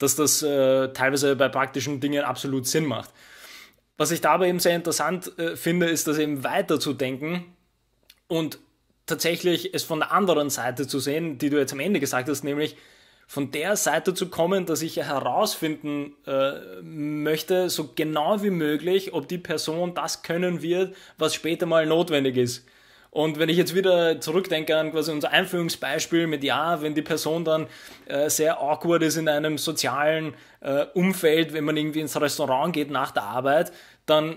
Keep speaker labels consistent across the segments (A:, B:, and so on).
A: dass das äh, teilweise bei praktischen Dingen absolut Sinn macht. Was ich dabei eben sehr interessant äh, finde, ist, das eben weiterzudenken und tatsächlich es von der anderen Seite zu sehen, die du jetzt am Ende gesagt hast, nämlich von der Seite zu kommen, dass ich herausfinden äh, möchte, so genau wie möglich, ob die Person das können wird, was später mal notwendig ist. Und wenn ich jetzt wieder zurückdenke an quasi unser Einführungsbeispiel mit, ja, wenn die Person dann äh, sehr awkward ist in einem sozialen äh, Umfeld, wenn man irgendwie ins Restaurant geht nach der Arbeit, dann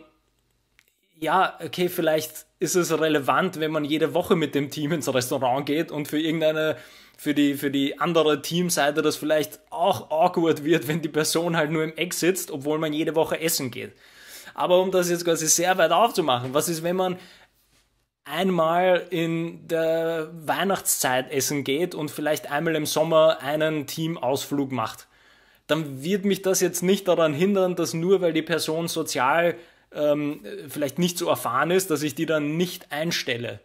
A: ja, okay, vielleicht ist es relevant, wenn man jede Woche mit dem Team ins Restaurant geht und für irgendeine, für die, für die andere Teamseite das vielleicht auch awkward wird, wenn die Person halt nur im Eck sitzt, obwohl man jede Woche essen geht. Aber um das jetzt quasi sehr weit aufzumachen, was ist, wenn man einmal in der Weihnachtszeit essen geht und vielleicht einmal im Sommer einen Teamausflug macht, dann wird mich das jetzt nicht daran hindern, dass nur weil die Person sozial ähm, vielleicht nicht so erfahren ist, dass ich die dann nicht einstelle.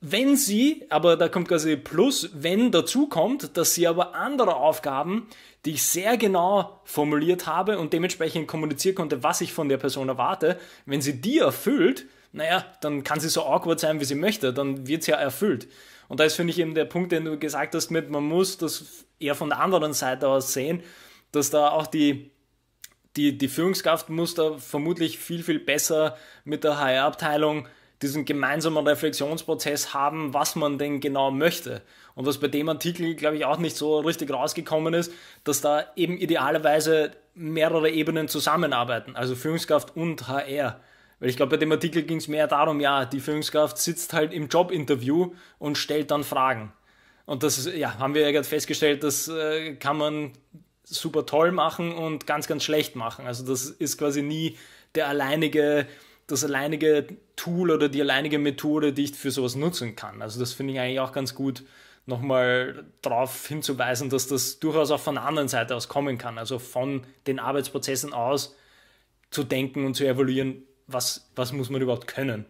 A: Wenn sie, aber da kommt quasi Plus, wenn dazu kommt, dass sie aber andere Aufgaben, die ich sehr genau formuliert habe und dementsprechend kommunizieren konnte, was ich von der Person erwarte, wenn sie die erfüllt, naja, dann kann sie so awkward sein, wie sie möchte, dann wird sie ja erfüllt. Und da ist, finde ich, eben der Punkt, den du gesagt hast, mit man muss das eher von der anderen Seite aus sehen, dass da auch die, die, die Führungskraft muss da vermutlich viel, viel besser mit der HR-Abteilung diesen gemeinsamen Reflexionsprozess haben, was man denn genau möchte. Und was bei dem Artikel, glaube ich, auch nicht so richtig rausgekommen ist, dass da eben idealerweise mehrere Ebenen zusammenarbeiten, also Führungskraft und HR. Weil ich glaube, bei dem Artikel ging es mehr darum, ja, die Führungskraft sitzt halt im Jobinterview und stellt dann Fragen. Und das ja, haben wir ja gerade festgestellt, das äh, kann man super toll machen und ganz, ganz schlecht machen. Also das ist quasi nie der alleinige das alleinige Tool oder die alleinige Methode, die ich für sowas nutzen kann. Also das finde ich eigentlich auch ganz gut, nochmal darauf hinzuweisen, dass das durchaus auch von der anderen Seite aus kommen kann. Also von den Arbeitsprozessen aus zu denken und zu evaluieren, was, was muss man überhaupt können.